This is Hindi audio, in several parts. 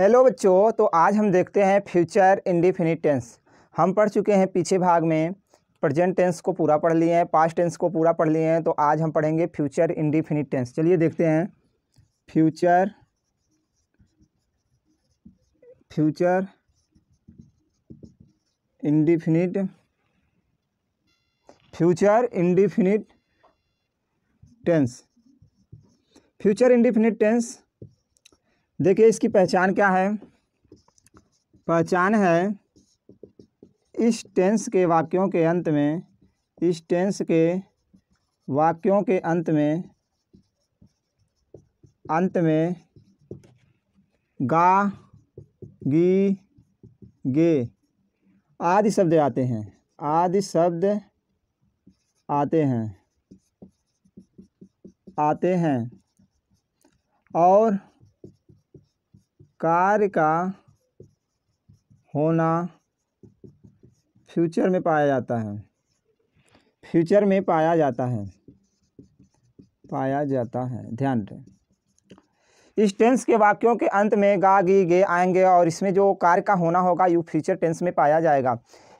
हेलो बच्चों तो आज हम देखते हैं फ्यूचर इंडिफिनिट टेंस हम पढ़ चुके हैं पीछे भाग में प्रेजेंट टेंस को पूरा पढ़ लिए हैं पास्ट टेंस को पूरा पढ़ लिए हैं तो आज हम पढ़ेंगे फ्यूचर इंडिफिनिट टेंस चलिए देखते हैं future future indefinite future indefinite tense future indefinite tense देखिए इसकी पहचान क्या है पहचान है इस टेंस के वाक्यों के अंत में इस टेंस के वाक्यों के अंत में अंत में गा गी गे आदि शब्द आते हैं आदि शब्द आते हैं आते हैं और कार्य का होना फ्यूचर में पाया जाता है फ्यूचर में पाया जाता है पाया जाता है ध्यान रहे इस टेंस के वाक्यों के अंत में गा गी गे आएंगे और इसमें जो कार्य का होना होगा यू फ्यूचर टेंस में पाया जाएगा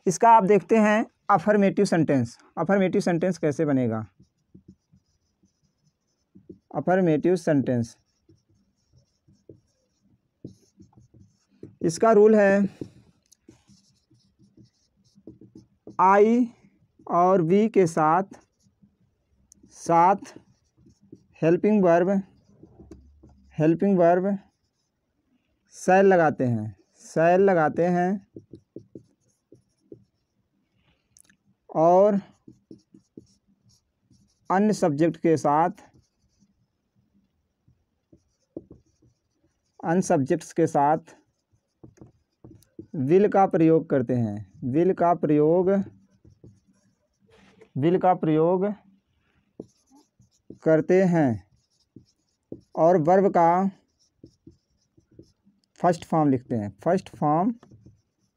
इसका आप देखते हैं अफर्मेटिव सेंटेंस अफर्मेटिव सेंटेंस कैसे बनेगा अफर्मेटिव सेंटेंस इसका रूल है आई और वी के साथ साथ helping verb helping verb shall लगाते हैं सेल लगाते हैं और अन्य सब्जेक्ट के साथ अन्य सब्जेक्ट्स के साथ विल का प्रयोग करते हैं विल का प्रयोग विल का प्रयोग करते हैं और वर्ब का फर्स्ट फॉर्म लिखते हैं फर्स्ट फॉर्म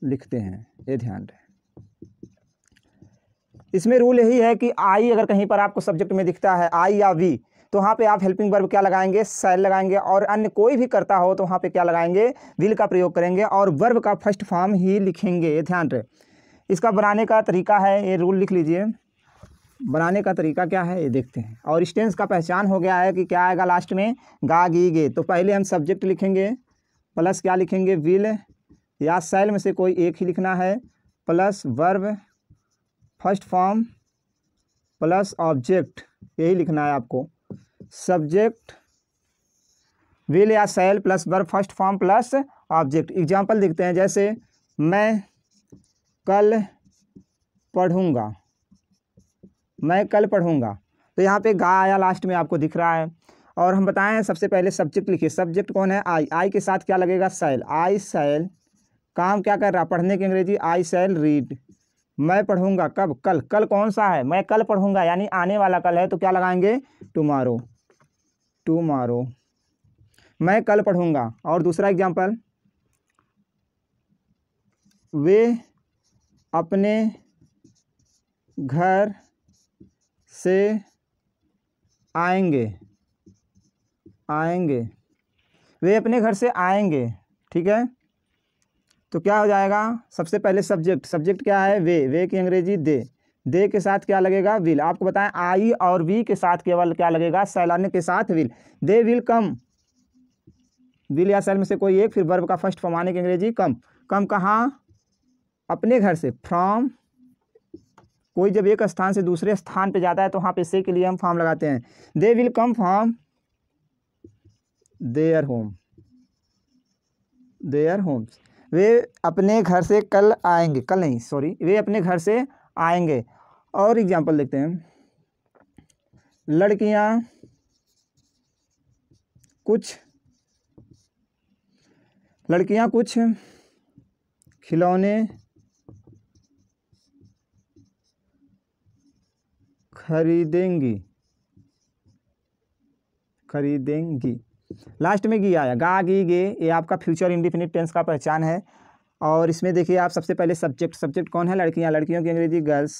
लिखते हैं ये ध्यान रहे इसमें रूल यही है कि आई अगर कहीं पर आपको सब्जेक्ट में दिखता है आई या वी तो वहाँ पे आप हेल्पिंग वर्ब क्या लगाएंगे सैल लगाएंगे और अन्य कोई भी करता हो तो वहाँ पे क्या लगाएंगे विल का प्रयोग करेंगे और वर्ब का फर्स्ट फॉर्म ही लिखेंगे ध्यान रहे इसका बनाने का तरीका है ये रूल लिख लीजिए बनाने का तरीका क्या है ये देखते हैं और स्टेंस का पहचान हो गया है कि क्या आएगा लास्ट में गा गी गे तो पहले हम सब्जेक्ट लिखेंगे प्लस क्या लिखेंगे विल या सेल में से कोई एक ही लिखना है plus verb first form plus object यही लिखना है आपको सब्जेक्ट विल या shall plus verb first form plus object example देखते हैं जैसे मैं कल पढ़ूंगा मैं कल पढ़ूंगा तो यहाँ पे गा आया लास्ट में आपको दिख रहा है और हम बताएं सबसे पहले सब्जेक्ट लिखिए सब्जेक्ट कौन है आई आई के साथ क्या लगेगा सेल आई सेल काम क्या कर रहा पढ़ने की अंग्रेजी आई सेल रीड मैं पढ़ूंगा कब कल कल कौन सा है मैं कल पढ़ूंगा यानी आने वाला कल है तो क्या लगाएंगे टुमारो टूमारो मैं कल पढ़ूंगा और दूसरा एग्जाम्पल वे अपने घर से आएंगे आएंगे वे अपने घर से आएंगे ठीक है तो क्या हो जाएगा सबसे पहले सब्जेक्ट सब्जेक्ट क्या है वे वे की अंग्रेजी दे दे के साथ क्या लगेगा विल आपको बताएं आई और वी के साथ केवल क्या लगेगा सैलाने के साथ will they will come will या सैल में से कोई एक फिर वर्ब का फर्स्ट फॉर्म आने की अंग्रेजी कम कम कहाँ अपने घर से फ्रॉम कोई जब एक स्थान से दूसरे स्थान पे जाता है तो वहाँ पे से के लिए हम फॉर्म लगाते हैं they will come from their home their homes वे अपने घर से कल आएंगे कल नहीं सॉरी वे अपने घर से आएंगे और एग्जाम्पल देखते हैं लड़कियां कुछ लड़कियां कुछ खिलौने खरीदेंगी खरीदेंगी लास्ट में गी आया गा गी गे ये आपका फ्यूचर इंडिफिनिट टेंस का पहचान है और इसमें देखिए आप सबसे पहले सब्जेक्ट सब्जेक्ट कौन है लड़कियाँ लड़कियों की अंग्रेजी गर्ल्स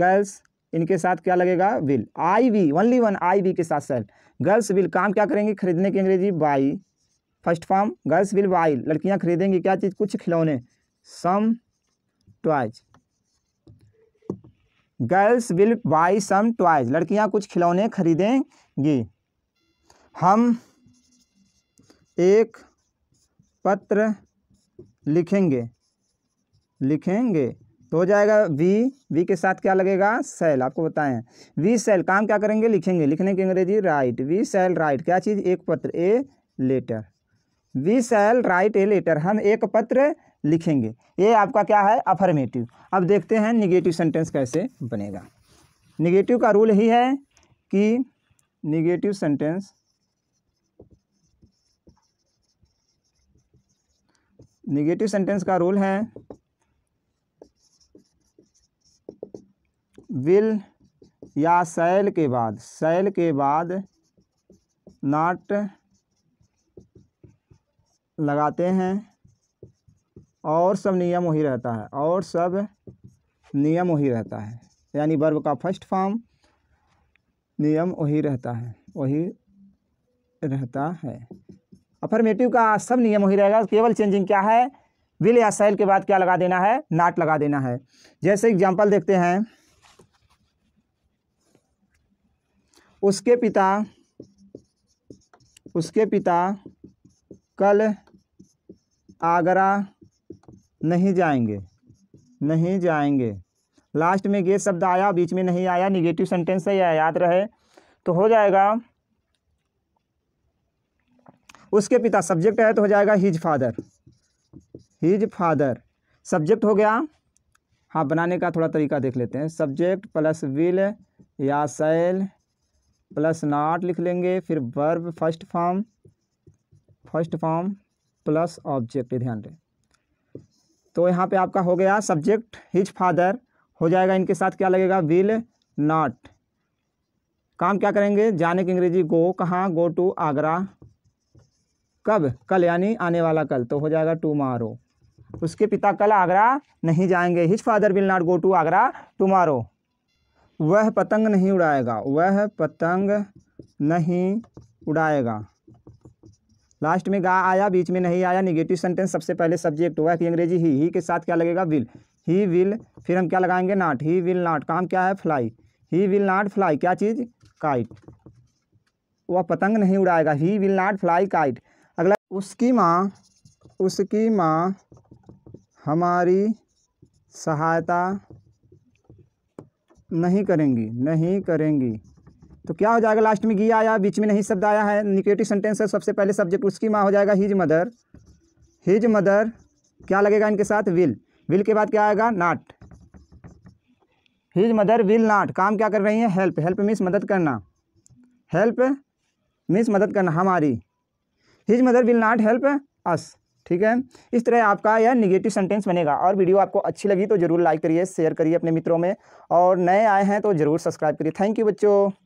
गर्ल्स इनके साथ क्या लगेगा will I we only one I we के साथ सेल गर्ल्स विल काम क्या करेंगे खरीदने की अंग्रेजी buy first form girls will buy लड़कियाँ खरीदेंगी क्या चीज़ कुछ खिलौने some toys girls will buy some toys लड़कियाँ कुछ खिलौने खरीदेंगी हम एक पत्र लिखेंगे लिखेंगे तो हो जाएगा वी वी के साथ क्या लगेगा सेल आपको बताएं वी सेल काम क्या करेंगे लिखेंगे लिखने की अंग्रेजी राइट वी सेल राइट क्या चीज़ एक पत्र a letter we shall write a letter हम एक पत्र लिखेंगे ये आपका क्या है अफर्मेटिव अब देखते हैं निगेटिव सेंटेंस कैसे बनेगा निगेटिव का रूल ही है कि निगेटिव सेंटेंस निगेटिव सेंटेंस का रूल है विल या सेल के बाद सेल के बाद नाट लगाते हैं और सब नियम वही रहता है और सब नियम वही रहता है यानी वर्ब का फर्स्ट फॉर्म नियम वही रहता है वही रहता है अफर्मेटिव का सब नियम वही रहेगा केवल चेंजिंग क्या है विल या सेल के बाद क्या लगा देना है नाट लगा देना है जैसे एग्जाम्पल देखते हैं उसके पिता उसके पिता कल आगरा नहीं जाएंगे नहीं जाएंगे लास्ट में ये शब्द आया बीच में नहीं आया निगेटिव सेंटेंस है या याद रहे तो हो जाएगा उसके पिता सब्जेक्ट है तो हो जाएगा his father his father subject हो गया हाँ बनाने का थोड़ा तरीका देख लेते हैं सब्जेक्ट प्लस विल या सेल प्लस नाट लिख लेंगे फिर verb first form first form plus object ध्यान दें तो यहाँ पे आपका हो गया सब्जेक्ट हिज फादर हो जाएगा इनके साथ क्या लगेगा विल नॉट काम क्या करेंगे जाने की अंग्रेजी गो कहाँ गो टू आगरा कब कल यानी आने वाला कल तो हो जाएगा टुमारो उसके पिता कल आगरा नहीं जाएंगे his father will not go to Agra tomorrow वह पतंग नहीं उड़ाएगा वह पतंग नहीं उड़ाएगा लास्ट में गा आया बीच में नहीं आया निगेटिव सेंटेंस सबसे पहले सब्जेक्ट हुआ कि अंग्रेजी ही ही के साथ क्या लगेगा विल ही विल फिर हम क्या लगाएंगे नॉट ही विल नॉट काम क्या है fly he will not fly क्या चीज़ काइट वह पतंग नहीं उड़ाएगा he will not fly kite अगला उसकी माँ उसकी माँ हमारी सहायता नहीं करेंगी नहीं करेंगी तो क्या हो जाएगा लास्ट में गी आया बीच में नहीं शब्द आया है निगेटिव सेंटेंस है सबसे पहले सब्जेक्ट उसकी माँ हो जाएगा हिज मदर हिज मदर क्या लगेगा इनके साथ विल विल के बाद क्या आएगा not his mother will not काम क्या कर रही है हेल्प हेल्प मीन्स मदद करना हेल्प मीन्स मदद करना हमारी his mother will not help us ठीक है इस तरह आपका यह निगेटिव सेंटेंस बनेगा और वीडियो आपको अच्छी लगी तो ज़रूर लाइक करिए शेयर करिए अपने मित्रों में और नए आए हैं तो ज़रूर सब्सक्राइब करिए थैंक यू बच्चों